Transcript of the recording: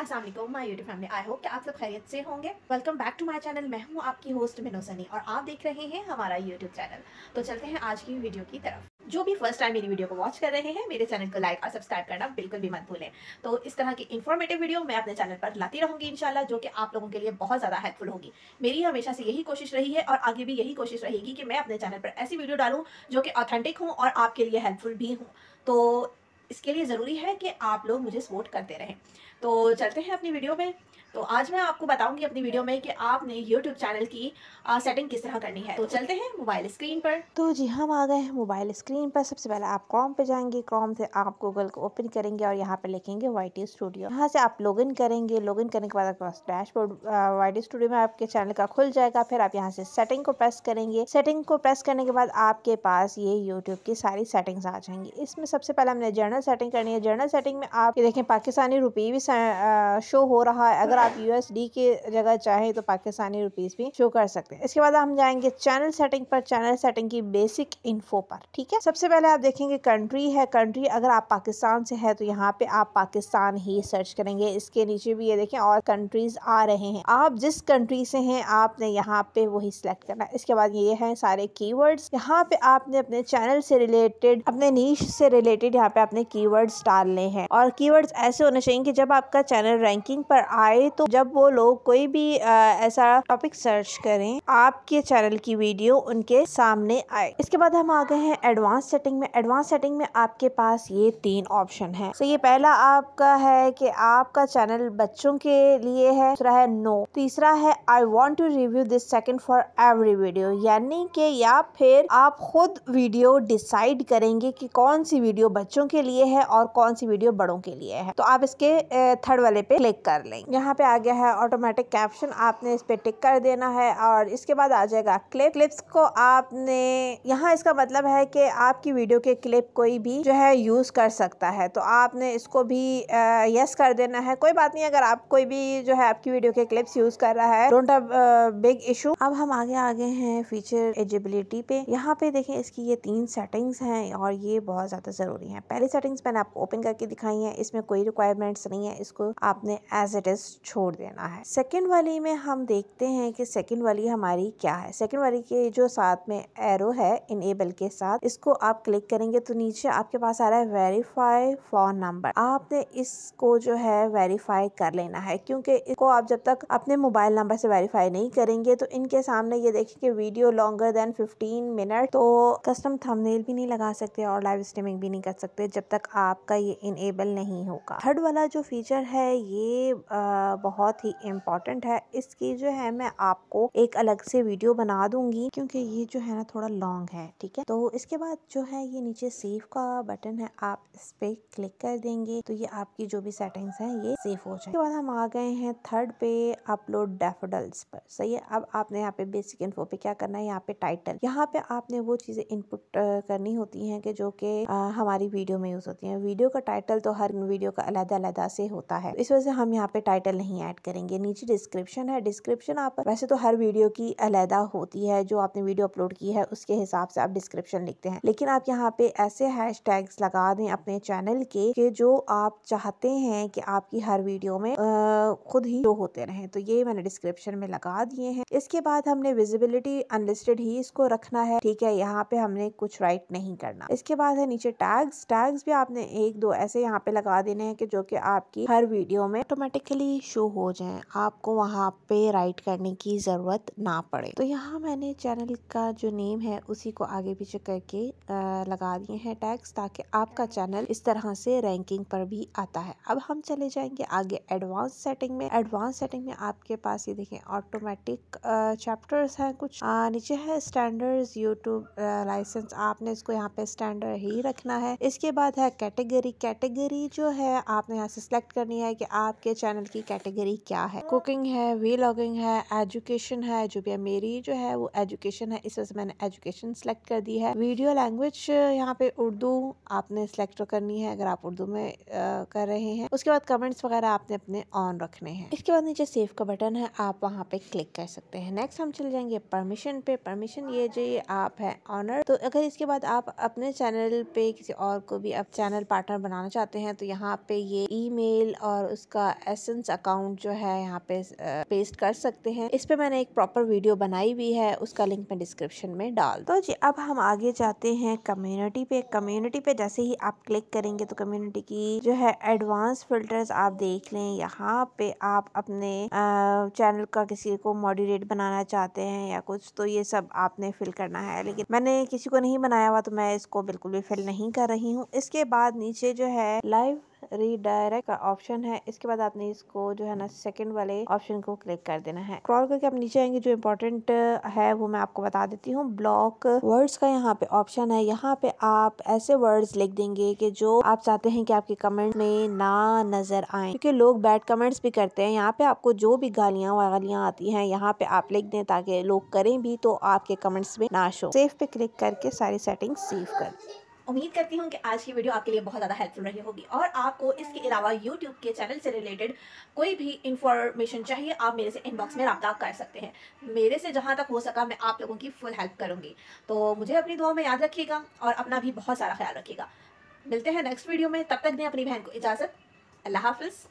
अस्सलाम वालेकुम my family I hope कि आप सब खैरियत से होंगे welcome back to my channel मैं हूं आपकी होस्ट मिनोसनी और आप देख रहे हैं हमारा यूट्यूब चैनल तो चलते हैं आज की वीडियो की तरफ जो भी फर्स्ट टाइम मेरी वीडियो को वॉच कर रहे हैं मेरे चैनल को लाइक और सब्सक्राइब करना बिल्कुल भी मत भूलें तो इस तरह की इन्फॉर्मेटिव वीडियो मैं अपने चैनल पर लाती रहूँगी इनशाला जो कि आप लोगों के लिए बहुत ज़्यादा हेल्पफुल होगी मेरी हमेशा से यही कोशिश रही है और आगे भी यही कोशिश रहेगी कि मैं अपने चैनल पर ऐसी वीडियो डालूँ जो कि ऑथेंटिक हूँ और आपके लिए हेल्पफुल भी हूँ तो इसके लिए ज़रूरी है कि आप लोग मुझे सपोर्ट करते रहें तो चलते हैं अपनी वीडियो में तो आज मैं आपको बताऊंगी अपनी वीडियो में कि आपने यूट्यूब चैनल की आ, सेटिंग किस तरह करनी है तो चलते हैं मोबाइल स्क्रीन पर तो जी हम आ गए हैं मोबाइल स्क्रीन पर सबसे पहले आप कॉम पे जाएंगे कॉम से आप गूगल को ओपन करेंगे और यहाँ पे लिखेंगे वाई टी स्टूडियो यहाँ से आप लॉग इन करेंगे लॉग इन करने के बाद आपके पास डैशबोर्ड वाई टी स्टूडियो में आपके चैनल का खुल जाएगा फिर आप यहाँ से सेटिंग को प्रेस करेंगे सेटिंग को प्रेस करने के बाद आपके पास ये यूट्यूब की सारी सेटिंग्स आ जाएंगी इसमें सबसे पहले हमने जर्नल सेटिंग करनी है जर्नल सेटिंग में आप ये देखें पाकिस्तानी रुपये भी शो हो रहा है अगर आप यू के जगह चाहें तो पाकिस्तानी रुपीज़ भी शो कर सकते हैं इसके बाद हम जाएंगे चैनल सेटिंग पर चैनल सेटिंग की बेसिक इन्फो पर ठीक है सबसे पहले आप देखेंगे कंट्री है कंट्री अगर आप पाकिस्तान से है तो यहाँ पे आप पाकिस्तान ही सर्च करेंगे इसके नीचे भी ये देखें और कंट्रीज आ रहे हैं आप जिस कंट्री से हैं आपने यहाँ पे वही सिलेक्ट करना है इसके बाद ये है सारे कीवर्ड्स यहाँ पे आपने अपने चैनल से रिलेटेड अपने नीच से रिलेटेड यहाँ पे आपने कीवर्ड्स डालने हैं और कीवर्ड्स ऐसे होने चाहिए कि जब आप आपका चैनल रैंकिंग पर आए तो जब वो लोग कोई भी ऐसा टॉपिक सर्च करें आपके चैनल की वीडियो उनके सामने आए इसके बाद हम आ गए हैं एडवांस सेटिंग में एडवांस सेटिंग में आपके पास ये तीन ऑप्शन है तो ये पहला आपका है कि आपका चैनल बच्चों के लिए है दूसरा है नो तीसरा है I want to review this second for every video यानी कि या फिर आप खुद वीडियो डिसाइड करेंगे कि कौन सी वीडियो बच्चों के लिए है और कौन सी वीडियो बड़ों के लिए है तो आप इसके थर्ड वाले पे क्लिक कर लें यहाँ पे आ गया है ऑटोमेटिक कैप्शन आपने इस पे टिक कर देना है और इसके बाद आ जाएगा क्लिप क्लिप्स को आपने यहाँ इसका मतलब है कि आपकी वीडियो के क्लिप कोई भी जो है यूज़ कर सकता है तो आपने इसको भी यस कर देना है कोई बात नहीं अगर आप कोई भी जो है आपकी वीडियो के क्लिप्स यूज़ कर रहा है डोंट बिग इशू अब हम आगे आगे हैं फीचर एजिबिलिटी पे यहाँ पे देखें इसकी ये तीन सेटिंग्स हैं और ये बहुत ज़्यादा ज़रूरी है पहली सेटिंग्स मैंने आपको ओपन करके दिखाई है इसमें कोई रिक्वायरमेंट्स नहीं है इसको आपने एज इट इज छोड़ देना है सेकेंड वाली में हम देखते हैं कि सेकेंड वाली हमारी क्या है सेकेंड वाली के जो साथ में एरो है इनेबल के साथ इसको आप क्लिक करेंगे तो नीचे आपके पास आ रहा है वेरीफाई फोन नंबर आपने इसको जो है वेरीफाई कर लेना है क्योंकि इसको आप जब तक अपने मोबाइल नंबर से वेरीफाई नहीं करेंगे तो इनके सामने ये देखें वीडियो लॉन्गर देन 15 मिनट तो कस्टम थंबनेल भी नहीं लगा सकते और लाइव स्ट्रीमिंग भी नहीं कर सकते जब तक आपका ये इनेबल नहीं होगा थर्ड वाला जो फीचर फर्नीचर है ये बहुत ही इम्पोर्टेंट है इसकी जो है मैं आपको एक अलग से वीडियो बना दूंगी क्योंकि ये जो है ना थोड़ा लॉन्ग है ठीक है तो इसके बाद जो है ये नीचे सेव का बटन है आप इस पे क्लिक कर देंगे तो ये आपकी जो भी सेटिंग्स हैं ये सेफ हो जाए बाद हम आ गए हैं थर्ड पे अपलोड डेफोडल्स पर सही है अब आपने यहाँ पे बेसिक इन्फो पे क्या करना है यहाँ पे टाइटल यहाँ पे आपने वो चीजें इनपुट करनी होती हैं कि जो कि हमारी वीडियो में यूज होती हैं वीडियो का टाइटल तो हर वीडियो का अलग अलग से होता है इस वजह से हम यहाँ पे टाइटल नहीं ऐड करेंगे नीचे डिस्क्रिप्शन है डिस्क्रिप्शन आप वैसे तो हर वीडियो की अलहदा होती है जो आपने वीडियो अपलोड की है उसके हिसाब से आप डिस्क्रिप्शन लिखते हैं लेकिन आप यहाँ पे ऐसे हैश लगा दें अपने चैनल के जो आप चाहते हैं कि आपकी हर वीडियो में आ, खुद ही जो होते रहे तो ये मैंने डिस्क्रिप्शन में लगा दिए हैं इसके बाद हमने विजिबिलिटी अनलिस्टेड ही इसको रखना है ठीक है यहाँ पे हमने कुछ राइट नहीं करना इसके बाद है नीचे टैग्स टैग्स भी आपने एक दो ऐसे यहाँ पे लगा देने हैं कि जो कि आपकी की हर वीडियो में ऑटोमेटिकली शो हो जाए आपको वहाँ पे राइट करने की ज़रूरत ना पड़े तो यहाँ मैंने चैनल का जो नेम है उसी को आगे पीछे करके लगा दिए हैं टैग्स ताकि आपका चैनल इस तरह से रैंकिंग पर भी आता है अब हम चले जाएंगे आगे एडवांस सेटिंग में एडवांस सेटिंग में आपके पास ये देखें ऑटोमेटिक चैप्टर्स हैं कुछ आ, नीचे है स्टैंडर्ड यूट्यूब लाइसेंस आपने इसको यहाँ पे स्टैंडर्ड ही रखना है इसके बाद है कैटेगरी कैटेगरी जो है आपने यहाँ से सिलेक्ट सेलेक्ट करनी है कि आपके चैनल की कैटेगरी क्या है कुकिंग है वीलॉगिंग है एजुकेशन है जो भी मेरी जो है वो एजुकेशन है इस वजह से मैंने एजुकेशन सेलेक्ट कर दी है वीडियो लैंग्वेज यहाँ पे उर्दू आपने सेलेक्ट तो करनी है अगर आप उर्दू में आ, कर रहे हैं उसके बाद कमेंट्स वगैरह आपने अपने ऑन रखने हैं इसके बाद नीचे सेव का बटन है आप वहाँ पे क्लिक कर सकते हैं नेक्स्ट हम चल जाएंगे परमिशन पे परमिशन ये जो ये आप है ऑनर तो अगर इसके बाद आप अपने चैनल पे किसी और को भी आप चैनल पार्टनर बनाना चाहते हैं तो यहाँ पे ये ई मेल और उसका एसेंस अकाउंट जो है यहाँ पे पेस्ट कर सकते हैं इस पे मैंने एक प्रॉपर वीडियो बनाई हुई है उसका लिंक मैं डिस्क्रिप्शन में डाल तो जी अब हम आगे जाते हैं कम्युनिटी पे कम्युनिटी पे जैसे ही आप क्लिक करेंगे तो कम्युनिटी की जो है एडवांस फिल्टर आप देख लें यहाँ पे आप अपने चैनल का किसी को मॉडरेट बनाना चाहते हैं या कुछ तो ये सब आपने फिल करना है लेकिन मैंने किसी को नहीं बनाया हुआ तो मैं इसको बिल्कुल भी फिल नहीं कर रही हूँ इसके बाद नीचे जो है लाइव रीडायरेक्ट ऑप्शन है इसके बाद आपने इसको जो है ना सेकंड वाले ऑप्शन को क्लिक कर देना है क्रॉल करके आप नीचे आएंगे जो इम्पोर्टेंट है वो मैं आपको बता देती हूँ ब्लॉक वर्ड्स का यहाँ पे ऑप्शन है यहाँ पे आप ऐसे वर्ड्स लिख देंगे कि जो आप चाहते हैं कि आपके कमेंट में ना नजर आए क्योंकि लोग बैड कमेंट्स भी करते हैं यहाँ पे आपको जो भी गालियाँ वालियाँ आती हैं यहाँ पे आप लिख दें ताकि लोग करें भी तो आपके कमेंट्स में ना शो सेफ पे क्लिक करके सारी सेटिंग सेव कर उम्मीद करती हूँ कि आज की वीडियो आपके लिए बहुत ज़्यादा हेल्पफुल रही होगी और आपको इसके अलावा यूट्यूब के चैनल से रिलेटेड कोई भी इन्फॉर्मेशन चाहिए आप मेरे से इनबॉक्स में रबा कर सकते हैं मेरे से जहाँ तक हो सका मैं आप लोगों की फुल हेल्प करूँगी तो मुझे अपनी दुआ में याद रखिएगा और अपना भी बहुत सारा ख्याल रखिएगा मिलते हैं नेक्स्ट वीडियो में तब तक दें अपनी बहन को इजाज़त अल्लाह हाफिज़